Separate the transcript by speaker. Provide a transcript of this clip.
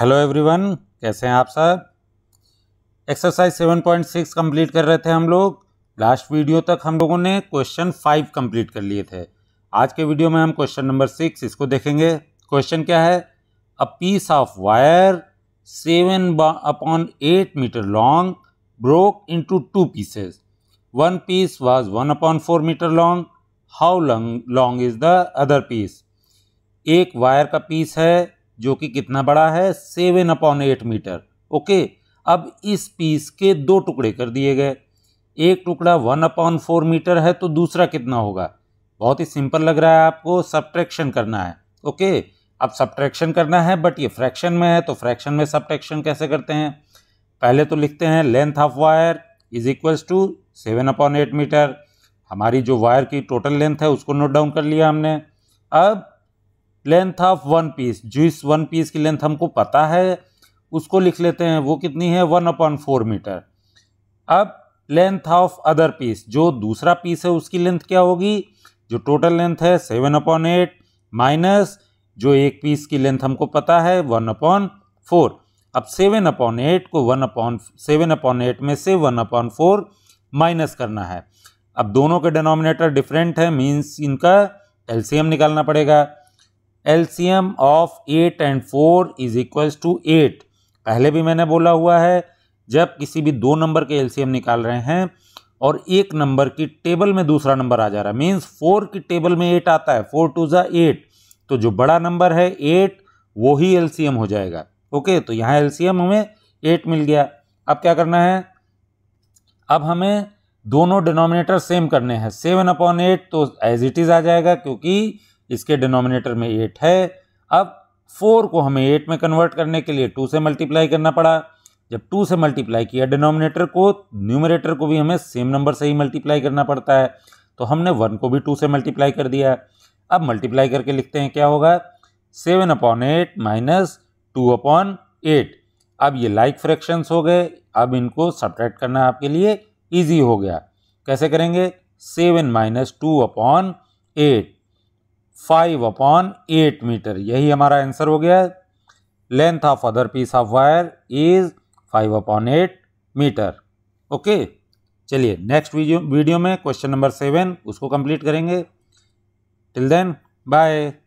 Speaker 1: hello everyone कैसे हैं आप सब एक्सरसाइज 7.6 कंप्लीट कर रहे थे हम लोग लास्ट वीडियो तक हम लोगों ने क्वेश्चन फाइव कंप्लीट कर लिए थे आज के वीडियो में हम क्वेश्चन नंबर सिक्स इसको देखेंगे क्वेश्चन क्या है a piece of wire seven upon eight meter long broke into two pieces one piece was one upon four meter long how long long is the other piece एक wire का piece है जो कि कितना बड़ा है seven upon eight meter okay अब इस पीस के दो टुकड़े कर दिए गए एक टुकड़ा वन अपॉन फोर मीटर है तो दूसरा कितना होगा बहुत ही सिंपल लग रहा है आपको सब्ट्रैक्शन करना है ओके अब सब्ट्रैक्शन करना है बट ये फ्रैक्शन में है तो फ्रैक्शन में सब्ट्रैक्शन कैसे करते हैं पहले तो लिखते हैं length of wire is equals to seven upon eight meter हमारी जो वायर की टोटल लेंथ है उसको नोट डाउन कर लिया हमने अब लेंथ ऑफ वन पीस जिस वन पीस की लेंथ हमको पता है उसको लिख लेते हैं वो कितनी है वन अपॉन फोर मीटर अब लेंथ ऑफ अदर पीस जो दूसरा पीस है उसकी लेंथ क्या होगी जो टोटल लेंथ है सेवन अपॉन एट माइनस जो एक पीस की लेंथ हमको पता है वन अपॉन फोर अब सेवन अपॉन एट को one upon seven upon eight में से वन अपॉन फोर माइनस करना है अब दोनों के डिनोमिनेटर डिफरेंट है मीन्स इनका एलसीएम निकालना पड़ेगा LCM of eight and four is equals to eight पहले भी मैंने बोला हुआ है जब किसी भी दो नंबर के एल्सीयम निकाल रहे हैं और एक नंबर की टेबल में दूसरा नंबर आ जा रहा है मीन्स फोर की टेबल में एट आता है फोर टू ज़ा एट तो जो बड़ा नंबर है एट वो ही एल्सीयम हो जाएगा ओके तो यहाँ एल्सीयम हमें एट मिल गया अब क्या करना है अब हमें दोनों डिनोमिनेटर सेम करने हैं सेवन अपॉन एट तो एज इट इज़ आ जाएगा क्योंकि इसके डिनोमिनेटर में एट है अब फोर को हमें एट में कन्वर्ट करने के लिए टू से मल्टीप्लाई करना पड़ा जब टू से मल्टीप्लाई किया डिनोमिनेटर को न्यूमरेटर को भी हमें सेम नंबर से ही मल्टीप्लाई करना पड़ता है तो हमने वन को भी टू से मल्टीप्लाई कर दिया अब मल्टीप्लाई करके लिखते हैं क्या होगा seven upon eight minus two upon eight अब ये लाइक like फ्रैक्शंस हो गए अब इनको सब्ट्रैक्ट करना आपके लिए ईजी हो गया कैसे करेंगे seven minus two upon eight five upon eight meter यही हमारा आंसर हो गया length of other piece of wire is five upon eight meter okay चलिए नेक्स्ट वीडियो वीडियो में क्वेश्चन नंबर सेवन उसको कंप्लीट करेंगे टिल देन बाय